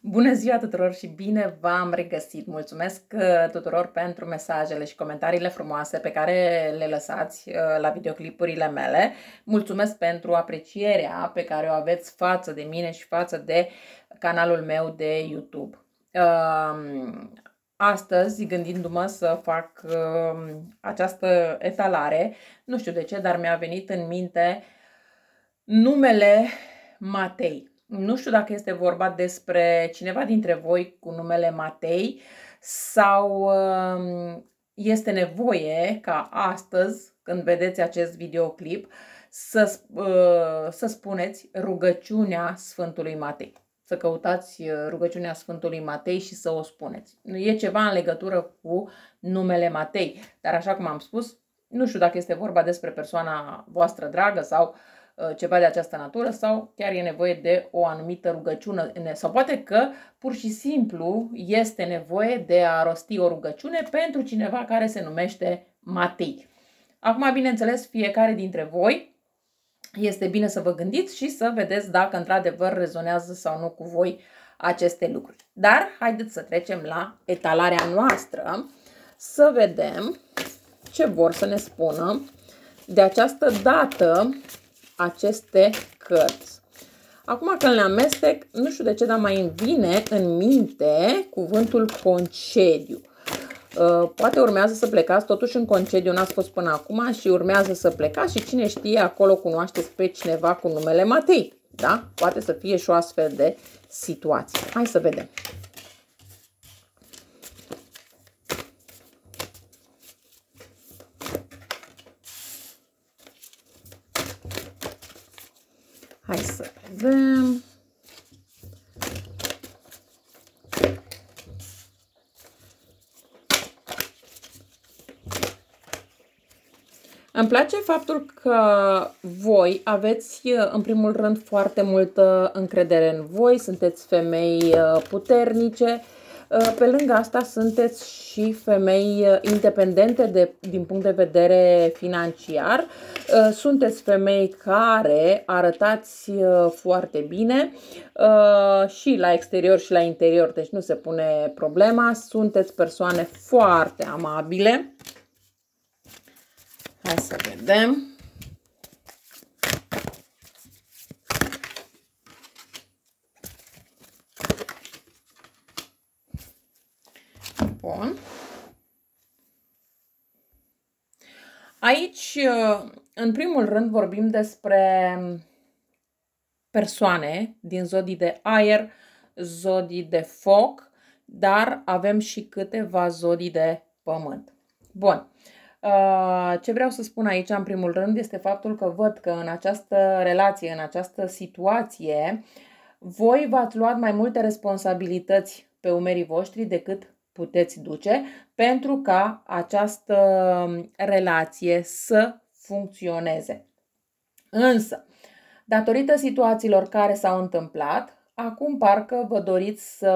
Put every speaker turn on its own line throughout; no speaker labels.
Bună ziua tuturor și bine v-am regăsit! Mulțumesc uh, tuturor pentru mesajele și comentariile frumoase pe care le lăsați uh, la videoclipurile mele. Mulțumesc pentru aprecierea pe care o aveți față de mine și față de canalul meu de YouTube. Um, astăzi, gândindu-mă să fac um, această etalare, nu știu de ce, dar mi-a venit în minte numele Matei nu știu dacă este vorba despre cineva dintre voi cu numele Matei sau um, este nevoie ca astăzi, când vedeți acest videoclip, să, uh, să spuneți rugăciunea Sfântului Matei. Să căutați uh, rugăciunea Sfântului Matei și să o spuneți. E ceva în legătură cu numele Matei, dar așa cum am spus, nu știu dacă este vorba despre persoana voastră dragă sau uh, Uh, ceva de această natură sau chiar e nevoie de o anumită rugăciune sau poate că pur și simplu este nevoie de a rosti o rugăciune pentru cineva care se numește Matei. Acum, bineînțeles, fiecare dintre voi este bine să vă gândiți și să vedeți dacă într-adevăr rezonează sau nu cu voi aceste lucruri. Dar haideți să trecem la etalarea noastră să vedem ce vor să ne spună de această dată aceste cărți. Acum că le amestec, nu știu de ce, dar mai îmi vine în minte cuvântul concediu. Uh, poate urmează să plecați, totuși în concediu n-ați fost până acum și urmează să plecați și cine știe, acolo cunoașteți pe cineva cu numele Matei. Da? Poate să fie și o astfel de situație. Hai să vedem. Hai să vedem. Îmi place faptul că voi aveți, în primul rând, foarte multă încredere în voi, sunteți femei uh, puternice, Uh, pe lângă asta sunteți și femei uh, independente de, din punct de vedere financiar. Uh, sunteți femei care arătați foarte bine și la exterior și la interior, deci nu se pune problema. Sunteți persoane foarte amabile. Hai să vedem. Aici, uh, în primul rând, vorbim despre persoane din zodii de aer, zodii de foc, dar avem și câteva zodii de pământ. Bun. Uh, ce vreau să spun aici, în primul rând, este faptul că văd că în această relație, în această situație, voi v-ați luat mai multe responsabilități pe umerii voștri decât puteți duce pentru ca această um, relație să funcționeze. Însă, datorită situațiilor care s-au întâmplat, acum parcă vă doriți să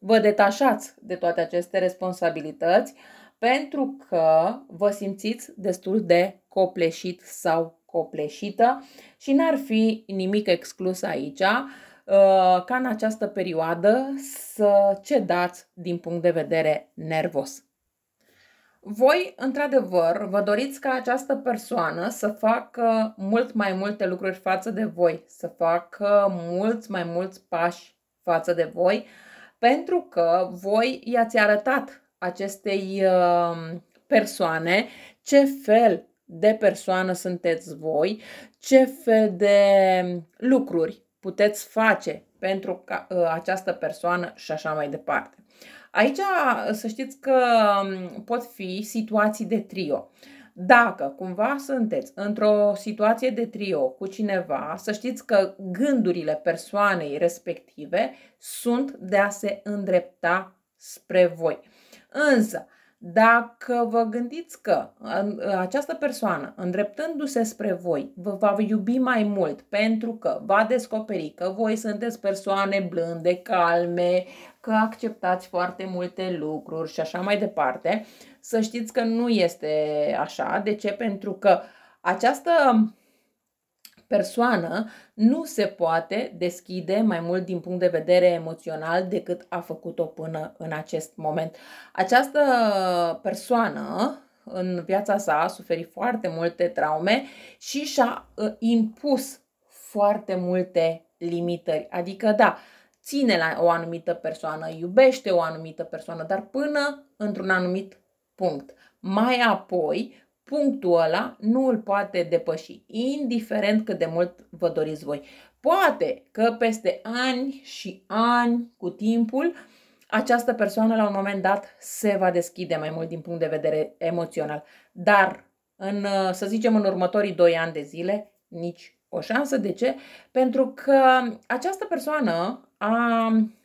vă detașați de toate aceste responsabilități pentru că vă simțiți destul de copleșit sau copleșită și n-ar fi nimic exclus aici Uh, ca în această perioadă să cedați din punct de vedere nervos. Voi, într-adevăr, vă doriți ca această persoană să facă mult mai multe lucruri față de voi, să facă mulți mai mulți pași față de voi, pentru că voi i-ați arătat acestei uh, persoane ce fel de persoană sunteți voi, ce fel de lucruri puteți face pentru ca, ă, această persoană și așa mai departe. Aici să știți că pot fi situații de trio. Dacă cumva sunteți într-o situație de trio cu cineva, să știți că gândurile persoanei respective sunt de a se îndrepta spre voi. Însă, dacă vă gândiți că această persoană, îndreptându-se spre voi, vă va iubi mai mult pentru că va descoperi că voi sunteți persoane blânde, calme, că acceptați foarte multe lucruri și așa mai departe, să știți că nu este așa. De ce? Pentru că această persoană nu se poate deschide mai mult din punct de vedere emoțional decât a făcut-o până în acest moment. Această persoană în viața sa a suferit foarte multe traume și și-a ă, impus foarte multe limitări. Adică, da, ține la o anumită persoană, iubește o anumită persoană, dar până într-un anumit punct. Mai apoi, punctul ăla nu îl poate depăși, indiferent cât de mult vă doriți voi. Poate că peste ani și ani, cu timpul, această persoană la un moment dat se va deschide mai mult din punct de vedere emoțional. Dar, în, să zicem, în următorii 2 ani de zile, nici o șansă. De ce? Pentru că această persoană a,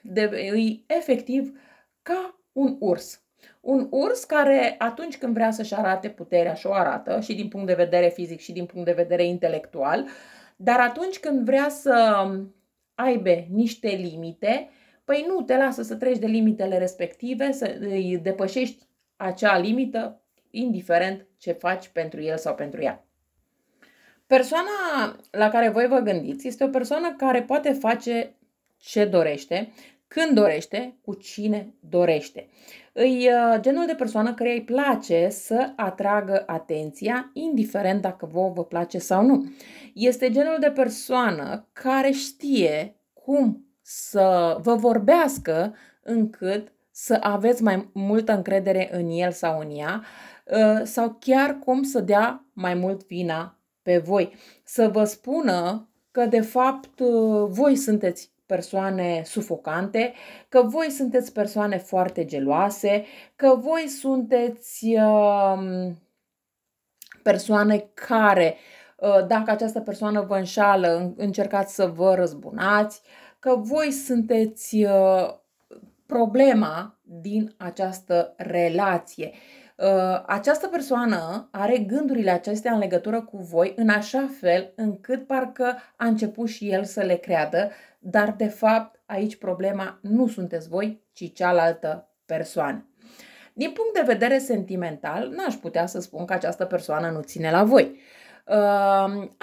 de, e efectiv ca un urs. Un urs care atunci când vrea să-și arate puterea și o arată și din punct de vedere fizic și din punct de vedere intelectual, dar atunci când vrea să aibă niște limite, păi nu te lasă să treci de limitele respective, să îi depășești acea limită, indiferent ce faci pentru el sau pentru ea. Persoana la care voi vă gândiți este o persoană care poate face ce dorește, când dorește, cu cine dorește îi uh, genul de persoană care îi place să atragă atenția, indiferent dacă vă vă place sau nu. Este genul de persoană care știe cum să vă vorbească încât să aveți mai multă încredere în el sau în ea uh, sau chiar cum să dea mai mult vina pe voi. Să vă spună că de fapt uh, voi sunteți persoane sufocante, că voi sunteți persoane foarte geloase, că voi sunteți um, persoane care, uh, dacă această persoană vă înșală, încercați să vă răzbunați, că voi sunteți uh, problema din această relație. Uh, această persoană are gândurile acestea în legătură cu voi în așa fel încât parcă a început și el să le creadă dar de fapt aici problema nu sunteți voi, ci cealaltă persoană. Din punct de vedere sentimental, n-aș putea să spun că această persoană nu ține la voi. Uh,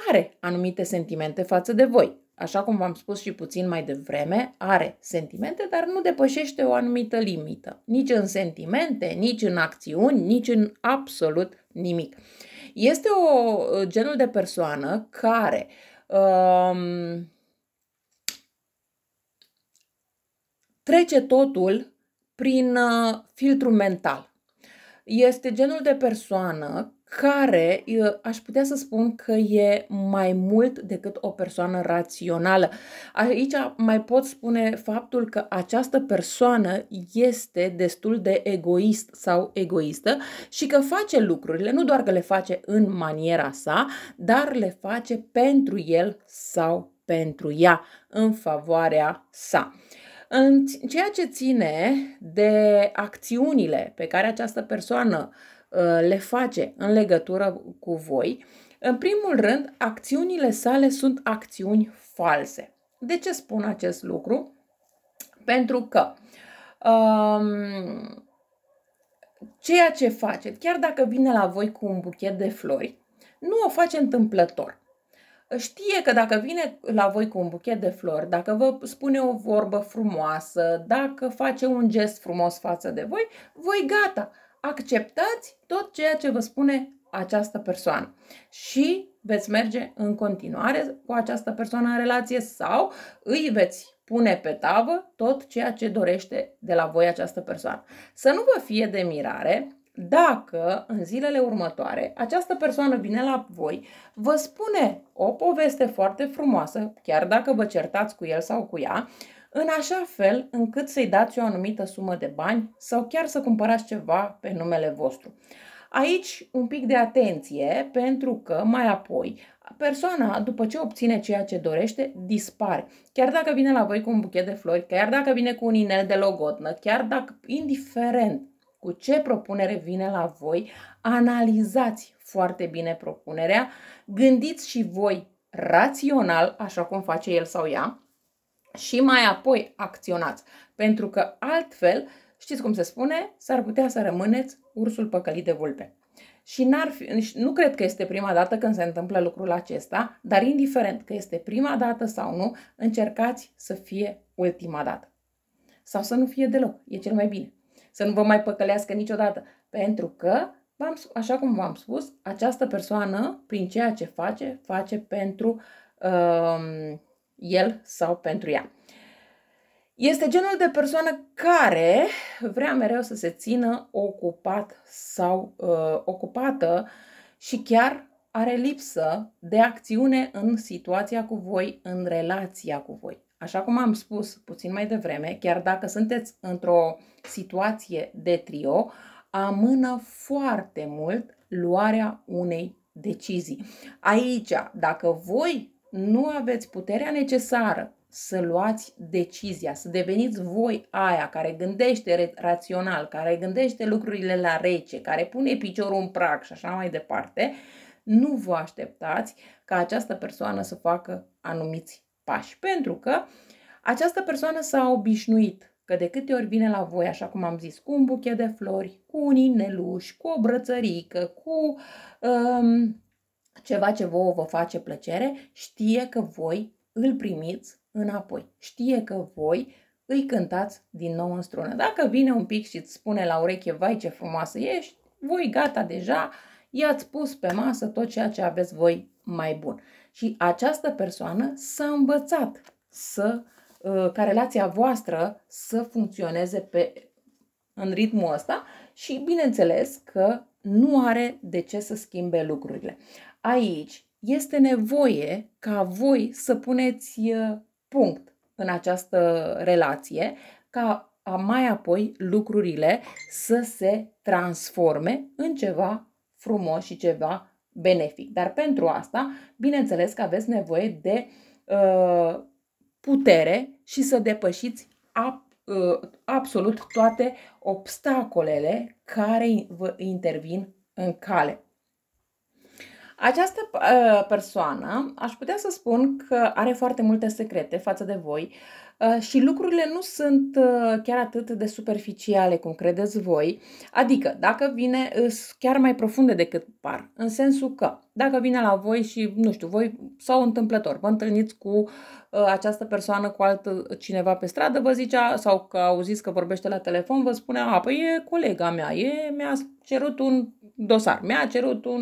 are anumite sentimente față de voi. Așa cum v-am spus și puțin mai devreme, are sentimente, dar nu depășește o anumită limită. Nici în sentimente, nici în acțiuni, nici în absolut nimic. Este o genul de persoană care uh, trece totul prin uh, filtru mental. Este genul de persoană care uh, aș putea să spun că e mai mult decât o persoană rațională. Aici mai pot spune faptul că această persoană este destul de egoist sau egoistă și că face lucrurile, nu doar că le face în maniera sa, dar le face pentru el sau pentru ea, în favoarea sa. În ceea ce ține de acțiunile pe care această persoană uh, le face în legătură cu voi, în primul rând, acțiunile sale sunt acțiuni false. De ce spun acest lucru? Pentru că um, ceea ce faceți, chiar dacă vine la voi cu un buchet de flori, nu o face întâmplător știe că dacă vine la voi cu un buchet de flori, dacă vă spune o vorbă frumoasă, dacă face un gest frumos față de voi, voi gata, acceptați tot ceea ce vă spune această persoană și veți merge în continuare cu această persoană în relație sau îi veți pune pe tavă tot ceea ce dorește de la voi această persoană. Să nu vă fie de mirare dacă în zilele următoare această persoană vine la voi, vă spune o poveste foarte frumoasă, chiar dacă vă certați cu el sau cu ea, în așa fel încât să-i dați o anumită sumă de bani sau chiar să cumpărați ceva pe numele vostru. Aici un pic de atenție pentru că mai apoi persoana, după ce obține ceea ce dorește, dispare. Chiar dacă vine la voi cu un buchet de flori, chiar dacă vine cu un inel de logotnă, chiar dacă, indiferent, cu ce propunere vine la voi, analizați foarte bine propunerea, gândiți și voi rațional, așa cum face el sau ea, și mai apoi acționați, pentru că altfel, știți cum se spune, s-ar putea să rămâneți ursul păcălit de vulpe. Și n-ar fi, nu cred că este prima dată când se întâmplă lucrul acesta, dar indiferent că este prima dată sau nu, încercați să fie ultima dată. Sau să nu fie deloc, e cel mai bine să nu vă mai păcălească niciodată. Pentru că, așa cum v-am spus, această persoană, prin ceea ce face, face pentru uh, el sau pentru ea. Este genul de persoană care vrea mereu să se țină ocupat sau uh, ocupată și chiar are lipsă de acțiune în situația cu voi, în relația cu voi. Așa cum am spus puțin mai devreme, chiar dacă sunteți într-o situație de trio, amână foarte mult luarea unei decizii. Aici, dacă voi nu aveți puterea necesară să luați decizia, să deveniți voi aia care gândește rațional, care gândește lucrurile la rece, care pune piciorul în prag și așa mai departe, nu vă așteptați ca această persoană să facă anumiți pași, pentru că această persoană s-a obișnuit că de câte ori vine la voi, așa cum am zis, cu un buchet de flori, cu un ineluș, cu o brățărică, cu um, ceva ce vouă vă face plăcere, știe că voi îl primiți înapoi. Știe că voi îi cântați din nou în strună. Dacă vine un pic și îți spune la ureche, vai ce frumoasă ești, voi gata deja, i-ați pus pe masă tot ceea ce aveți voi mai bun și această persoană s-a învățat să, ă, ca relația voastră să funcționeze pe, în ritmul ăsta și bineînțeles că nu are de ce să schimbe lucrurile. Aici este nevoie ca voi să puneți ă, punct în această relație, ca mai apoi lucrurile să se transforme în ceva frumos și ceva benefic. Dar pentru asta, bineînțeles că aveți nevoie de uh, putere și să depășiți ap, uh, absolut toate obstacolele care vă intervin în cale. Această uh, persoană, aș putea să spun că are foarte multe secrete față de voi uh, și lucrurile nu sunt uh, chiar atât de superficiale cum credeți voi, adică dacă vine uh, chiar mai profunde decât par, în sensul că dacă vine la voi și, nu știu, voi sau întâmplător, vă întâlniți cu uh, această persoană, cu alt uh, cineva pe stradă, vă zicea sau că auziți că vorbește la telefon, vă spunea, a, păi e colega mea, e, mi-a cerut un dosar, mi-a cerut un,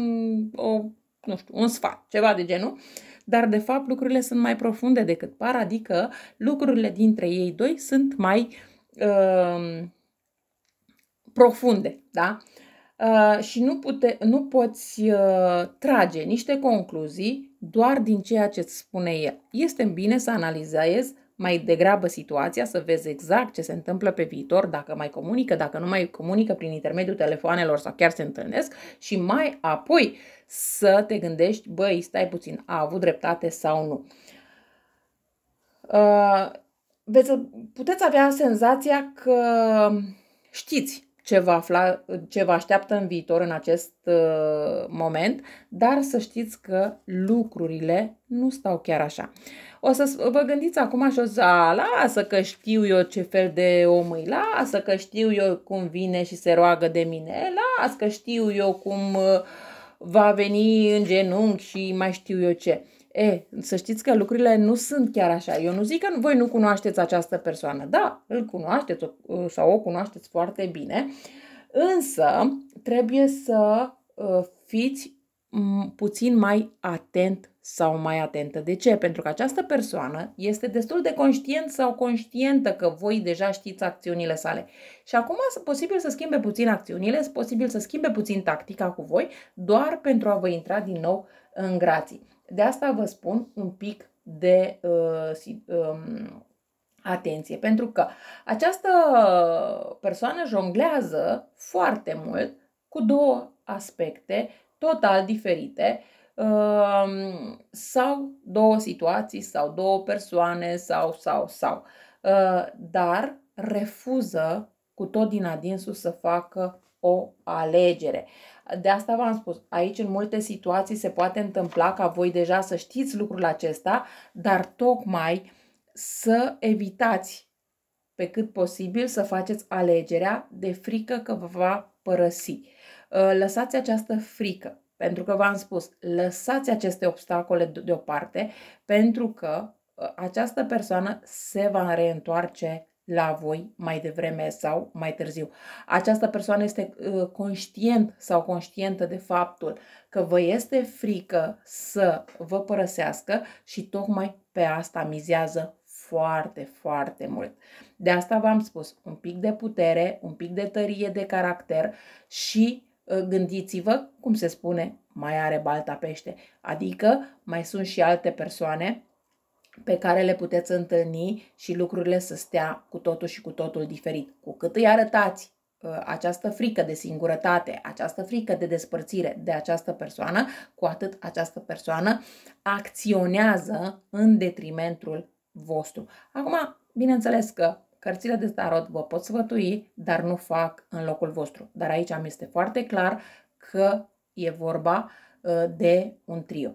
o nu știu, un sfat, ceva de genul. Dar, de fapt, lucrurile sunt mai profunde decât par, adică lucrurile dintre ei doi sunt mai uh, profunde, da? Uh, și nu, pute, nu poți uh, trage niște concluzii doar din ceea ce îți spune el. Este bine să analizezi mai degrabă situația, să vezi exact ce se întâmplă pe viitor, dacă mai comunică, dacă nu mai comunică prin intermediul telefoanelor sau chiar se întâlnesc și mai apoi să te gândești, băi, stai puțin, a avut dreptate sau nu. Uh, veți, puteți avea senzația că știți ce vă, afla, ce vă așteaptă în viitor în acest uh, moment, dar să știți că lucrurile nu stau chiar așa. O să vă gândiți acum și o să, a, lasă că știu eu ce fel de om îi lasă, că știu eu cum vine și se roagă de mine, lasă că știu eu cum uh, va veni în genunchi și mai știu eu ce. E, să știți că lucrurile nu sunt chiar așa. Eu nu zic că voi nu cunoașteți această persoană. Da, îl cunoașteți sau o cunoașteți foarte bine, însă trebuie să ă, fiți puțin mai atent sau mai atentă. De ce? Pentru că această persoană este destul de conștient sau conștientă că voi deja știți acțiunile sale. Și acum este posibil să schimbe puțin acțiunile, este posibil să schimbe puțin tactica cu voi, doar pentru a vă intra din nou în grații. De asta vă spun un pic de uh, um, atenție, pentru că această persoană jonglează foarte mult cu două aspecte total diferite uh, sau două situații sau două persoane sau sau sau, uh, dar refuză cu tot din adinsul să facă o alegere. De asta v-am spus, aici în multe situații se poate întâmpla ca voi deja să știți lucrul acesta, dar tocmai să evitați pe cât posibil să faceți alegerea de frică că vă va părăsi. Uh, lăsați această frică, pentru că v-am spus, lăsați aceste obstacole deoparte, pentru că uh, această persoană se va reîntoarce la voi mai devreme sau mai târziu. Această persoană este ă, conștient sau conștientă de faptul că vă este frică să vă părăsească și tocmai pe asta mizează foarte, foarte mult. De asta v-am spus, un pic de putere, un pic de tărie de caracter și ă, gândiți-vă, cum se spune, mai are balta pește. Adică mai sunt și alte persoane pe care le puteți întâlni și lucrurile să stea cu totul și cu totul diferit. Cu cât îi arătați ă, această frică de singurătate, această frică de despărțire de această persoană, cu atât această persoană acționează în detrimentul vostru. Acum, bineînțeles că cărțile de tarot vă pot sfătui, dar nu fac în locul vostru. Dar aici mi este foarte clar că e vorba ă, de un trio.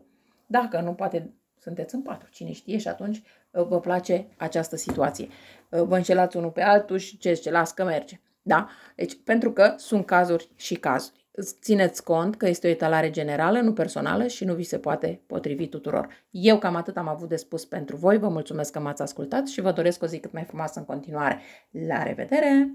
Dacă nu poate sunteți în patru, cine știe și atunci uh, vă place această situație. Uh, vă înșelați unul pe altul și ce zice, las că merge. Da? Deci, pentru că sunt cazuri și cazuri. Țineți cont că este o etalare generală, nu personală și nu vi se poate potrivi tuturor. Eu cam atât am avut de spus pentru voi, vă mulțumesc că m-ați ascultat și vă doresc o zi cât mai frumoasă în continuare. La revedere!